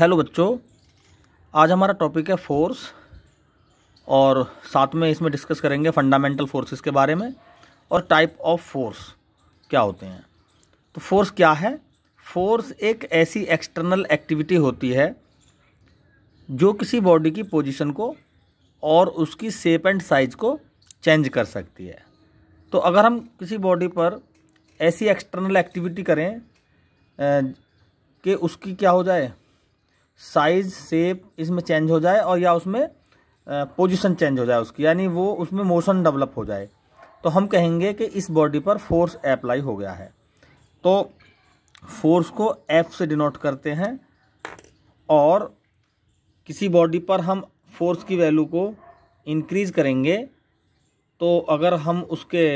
hello बच्चों आज हमारा टॉपिक है फोर्स और साथ में इसमें डिस्कस करेंगे फंडामेंटल फोर्सेस के बारे में और टाइप ऑफ फोर्स क्या होते हैं तो फोर्स क्या है फोर्स एक ऐसी एक्सटर्नल एक्टिविटी होती है जो किसी बॉडी की पोजीशन को और उसकी सेप एंड साइज को चेंज कर सकती है तो अगर हम किसी बॉडी पर ऐसी एक्सटर्नल एक्टिविटी करें कि उसकी क्या हो जाए साइज सेप इसमें चेंज हो जाए और या उसमें पोजीशन चेंज हो जाए उसकी यानी वो उसमें मोशन डेवलप हो जाए तो हम कहेंगे कि इस बॉडी पर फोर्स अप्लाई हो गया है तो फोर्स को एफ से डिनोट करते हैं और किसी बॉडी पर हम फोर्स की वैल्यू को इंक्रीज करेंगे तो अगर हम उसके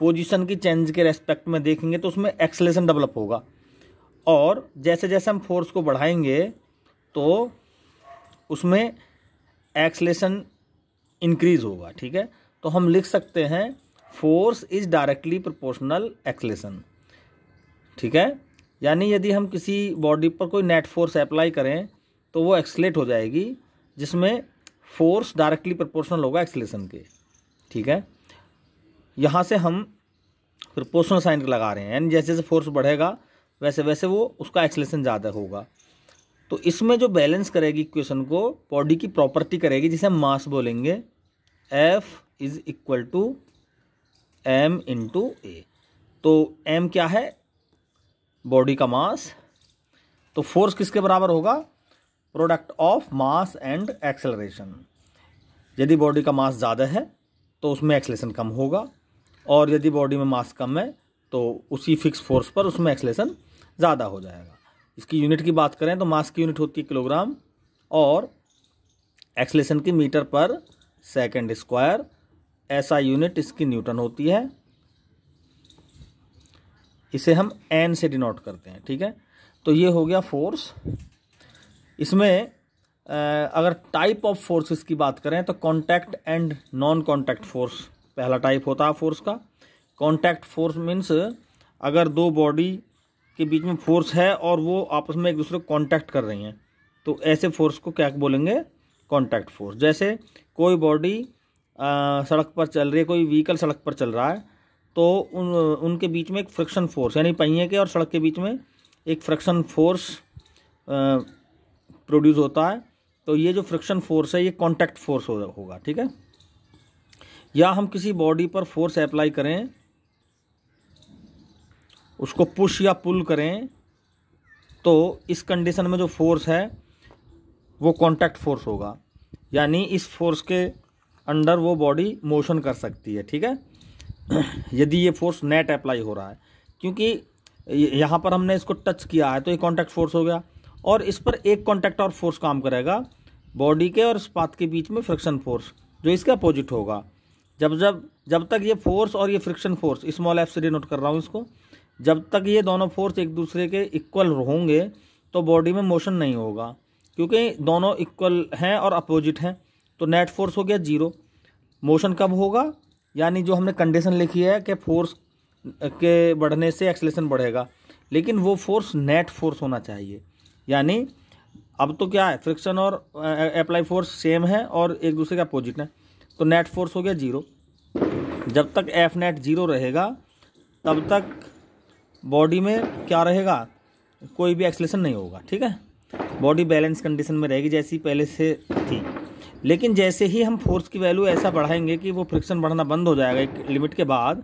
पोजीशन की चेंज के रेस्पेक्ट में देखेंगे तो उसमें एक्सलेशन डेवलप होगा और जैसे जैसे हम फोर्स को बढ़ाएंगे तो उसमें एक्सलेशन इंक्रीज होगा ठीक है तो हम लिख सकते हैं force is directly proportional acceleration ठीक है यानी यदि हम किसी बॉडी पर कोई नेट फोर्स अप्लाई करें तो वो एक्सलेट हो जाएगी जिसमें फोर्स डायरेक्टली प्रोपोर्शनल होगा एक्सलेशन के ठीक है यहाँ से हम प्रोपोर्शनल साइन लगा रहे हैं यानी जैसे जैसे फोर्स बढ़ेगा वैसे वैसे वो उसका एक्सलेशन ज़्यादा होगा तो इसमें जो बैलेंस करेगी इक्वेशन को बॉडी की प्रॉपर्टी करेगी जिसे हम मास बोलेंगे F is equal to M into A तो एम क्या है बॉडी का मास तो फोर्स किसके बराबर होगा product of mass and acceleration यदि बॉडी का मास ज़्यादा है तो उसमें एक्सलेशन कम होगा और यदि बॉडी में मास कम है तो उसी फिक्स फोर्स पर उसमें एक्सलेशन ज़्यादा हो जाएगा इसकी यूनिट की बात करें तो मास की यूनिट होती है किलोग्राम और एक्सलेशन की मीटर पर सेकंड स्क्वायर ऐसा यूनिट इसकी न्यूटन होती है इसे हम एन से डिनोट करते हैं ठीक है तो ये हो गया फोर्स इसमें अगर टाइप ऑफ फोर्सेस की बात करें तो contact and non contact force पहला टाइप होता है फोर्स का कॉन्टैक्ट फोर्स मीन्स अगर दो बॉडी के बीच में फोर्स है और वो आपस में एक दूसरे को कॉन्टैक्ट कर रही हैं तो ऐसे फोर्स को क्या बोलेंगे कॉन्टैक्ट फोर्स जैसे कोई बॉडी सड़क पर चल रही है कोई व्हीकल सड़क पर चल रहा है तो उन उनके बीच में एक फ्रिक्शन फोर्स यानी पहिए के और सड़क के बीच में एक फ्रिक्शन फोर्स प्रोड्यूस होता है तो ये जो फ्रिक्शन फोर्स है ये कॉन्टैक्ट फोर्स होगा ठीक है या हम किसी बॉडी पर फोर्स अप्लाई करें उसको पुश या पुल करें तो इस कंडीशन में जो फोर्स है वो कांटेक्ट फोर्स होगा यानी इस फोर्स के अंडर वो बॉडी मोशन कर सकती है ठीक है यदि ये फोर्स नेट अप्लाई हो रहा है क्योंकि यहाँ पर हमने इसको टच किया है तो ये कांटेक्ट फोर्स हो गया और इस पर एक कांटेक्ट और फोर्स काम करेगा बॉडी के और इस पाथ के बीच में फ्रिक्शन फोर्स जो इसके अपोजिट होगा जब जब जब तक ये फोर्स और ये फ्रिक्शन फोर्स स्मॉल एफ से डिनोट कर रहा हूँ इसको जब तक ये दोनों फोर्स एक दूसरे के इक्वल होंगे तो बॉडी में मोशन नहीं होगा क्योंकि दोनों इक्वल हैं और अपोजिट हैं तो नेट फोर्स हो गया जीरो मोशन कब होगा यानी जो हमने कंडीशन लिखी है कि फोर्स के बढ़ने से एक्सलेशन बढ़ेगा लेकिन वो फोर्स नेट फोर्स होना चाहिए यानी अब तो क्या है फ्रिक्शन और अप्लाई फोर्स सेम है और एक दूसरे के अपोजिट है तो नेट फोर्स हो गया जीरो जब तक एफ नेट जीरो रहेगा तब तक बॉडी में क्या रहेगा कोई भी एक्सलेशन नहीं होगा ठीक है बॉडी बैलेंस कंडीशन में रहेगी जैसी पहले से थी लेकिन जैसे ही हम फोर्स की वैल्यू ऐसा बढ़ाएंगे कि वो फ्रिक्शन बढ़ना बंद हो जाएगा एक लिमिट के बाद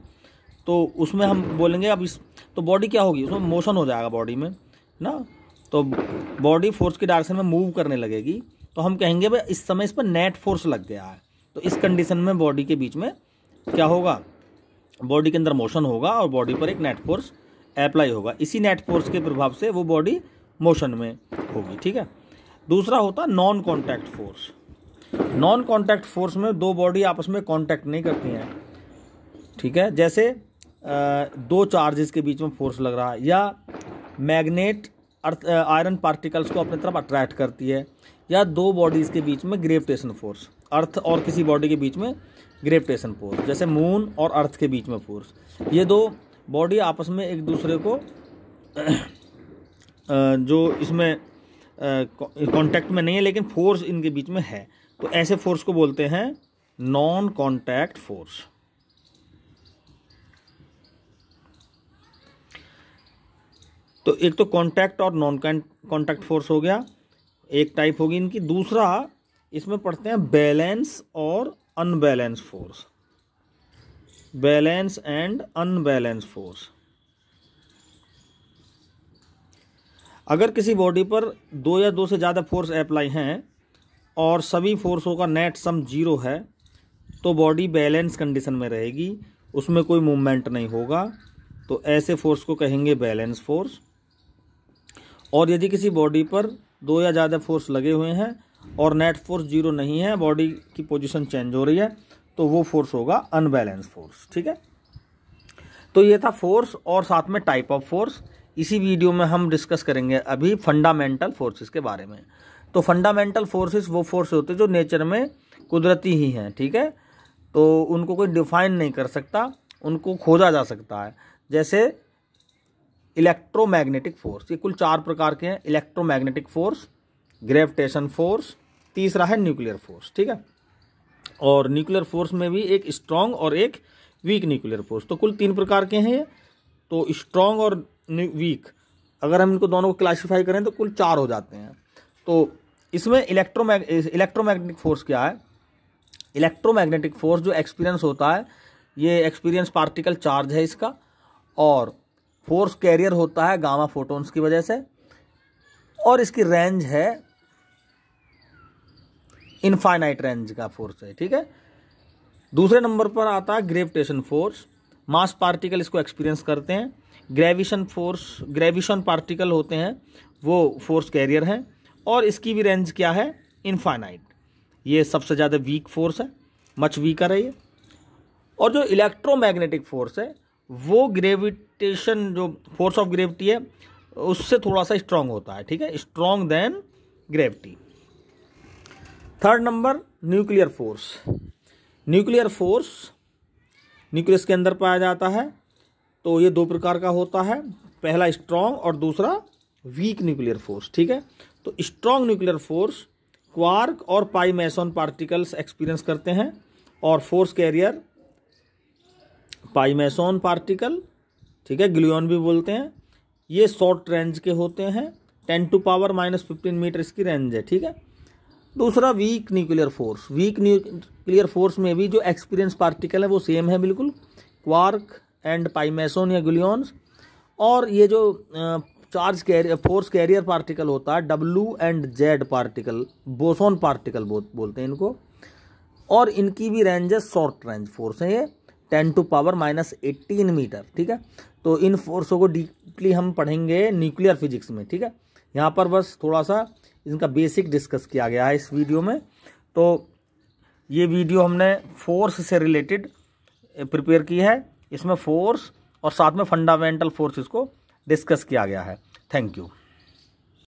तो उसमें हम बोलेंगे अब इस तो बॉडी क्या होगी उसमें मोशन हो जाएगा बॉडी में ना तो बॉडी फोर्स की डायरेक्शन में मूव करने लगेगी तो हम कहेंगे भाई इस समय इस पर नेट फोर्स लग गया है तो इस कंडीशन में बॉडी के बीच में क्या होगा बॉडी के अंदर मोशन होगा और बॉडी पर एक नेट फोर्स अप्लाई होगा इसी नेट फोर्स के प्रभाव से वो बॉडी मोशन में होगी ठीक है दूसरा होता non contact force non contact force में दो बॉडी आपस में कॉन्टैक्ट नहीं करती हैं ठीक है जैसे दो चार्जेस के बीच में फोर्स लग रहा है या मैग्नेट अर्थ आयरन पार्टिकल्स को अपनी तरफ अट्रैक्ट करती है या दो बॉडीज़ के बीच में ग्रेविटेशन फोर्स अर्थ और किसी बॉडी के बीच में ग्रेविटेशन फोर्स जैसे मून और अर्थ के बीच में फोर्स ये दो बॉडी आपस में एक दूसरे को जो इसमें कांटेक्ट में नहीं है लेकिन फोर्स इनके बीच में है तो ऐसे फोर्स को बोलते हैं नॉन कांटेक्ट फोर्स तो एक तो कांटेक्ट और नॉन कांटेक्ट फोर्स हो गया एक टाइप होगी इनकी दूसरा इसमें पढ़ते हैं बैलेंस और unbalance force balance and unbalance force अगर किसी बॉडी पर दो या दो से ज़्यादा फोर्स अप्लाई हैं और सभी फोर्सों का नेट सम जीरो है तो बॉडी बैलेंस कंडीशन में रहेगी उसमें कोई मूवमेंट नहीं होगा तो ऐसे फोर्स को कहेंगे बैलेंस फोर्स और यदि किसी बॉडी पर दो या ज़्यादा फोर्स लगे हुए हैं और नेट फोर्स जीरो नहीं है बॉडी की पोजिशन चेंज हो रही है तो वो फोर्स होगा अनबैलेंस फोर्स ठीक है तो ये था फोर्स और साथ में टाइप ऑफ फोर्स इसी वीडियो में हम डिस्कस करेंगे अभी फंडामेंटल फोर्सेस के बारे में तो फंडामेंटल फोर्सेस वो फोर्स होते हैं जो नेचर में कुदरती ही हैं ठीक है तो उनको कोई डिफाइन नहीं कर सकता उनको खोजा जा सकता है जैसे इलेक्ट्रोमैग्नेटिक फोर्स ये कुल चार प्रकार के हैं इलेक्ट्रोमैग्नेटिक फोर्स ग्रेविटेशन फोर्स तीसरा है न्यूक्लियर फोर्स ठीक है और न्यूक्लियर फोर्स में भी एक स्ट्रांग और एक वीक न्यूक्लियर फोर्स तो कुल तीन प्रकार के हैं तो स्ट्रांग और वीक अगर हम इनको दोनों को क्लासीफाई करें तो कुल चार हो जाते हैं तो इसमें इलेक्ट्रोमैग इलेक्ट्रोमैग्नेटिक फोर्स क्या है इलेक्ट्रोमैग्नेटिक फोर्स जो एक्सपीरियंस होता है ये एक्सपीरियंस पार्टिकल चार्ज है इसका और फोर्स कैरियर होता है गामा फोटोन्स की वजह से और इसकी रेंज है इनफाइनाइट रेंज का फोर्स है ठीक है दूसरे नंबर पर आता है ग्रेविटेशन फोर्स मास पार्टिकल इसको एक्सपीरियंस करते हैं ग्रेविशन फोर्स ग्रेविशन पार्टिकल होते हैं वो फोर्स कैरियर हैं और इसकी भी रेंज क्या है इनफाइनाइट ये सबसे ज़्यादा वीक फोर्स है मच वीकर है ये और जो इलेक्ट्रोमैग्नेटिक फोर्स है वो ग्रेविटेशन जो फोर्स ऑफ ग्रेविटी है उससे थोड़ा सा स्ट्रांग होता है ठीक है strong than gravity third number nuclear force nuclear force nucleus के अंदर पाया जाता है तो ये दो प्रकार का होता है पहला स्ट्रांग और दूसरा वीक न्यूक्लियर फोर्स ठीक है तो स्ट्रांग न्यूक्लियर फोर्स क्वार्क और पाई मैसोन पार्टिकल्स एक्सपीरियंस करते हैं और force carrier pi meson particle ठीक है ग्लियन भी बोलते हैं ये शॉर्ट रेंज के होते हैं ten to power minus fifteen metre इसकी रेंज है ठीक है दूसरा weak nuclear force weak nuclear force में भी जो एक्सपीरियंस पार्टिकल है वो सेम है बिल्कुल क्वार्क एंड पाइमेसोन या गुलियॉन्स और ये जो charge carrier force carrier particle होता है W and Z particle boson particle बो, बोलते हैं इनको और इनकी भी रेंज है शॉर्ट रेंज फोर्स हैं ये ten to power minus eighteen metre ठीक है तो इन फोर्सों को डीपली हम पढ़ेंगे न्यूक्लियर फिजिक्स में ठीक है यहाँ पर बस थोड़ा सा इनका बेसिक डिस्कस किया गया है इस वीडियो में तो ये वीडियो हमने फोर्स से रिलेटेड प्रिपेयर की है इसमें फोर्स और साथ में फंडामेंटल फोर्सेस को डिस्कस किया गया है थैंक यू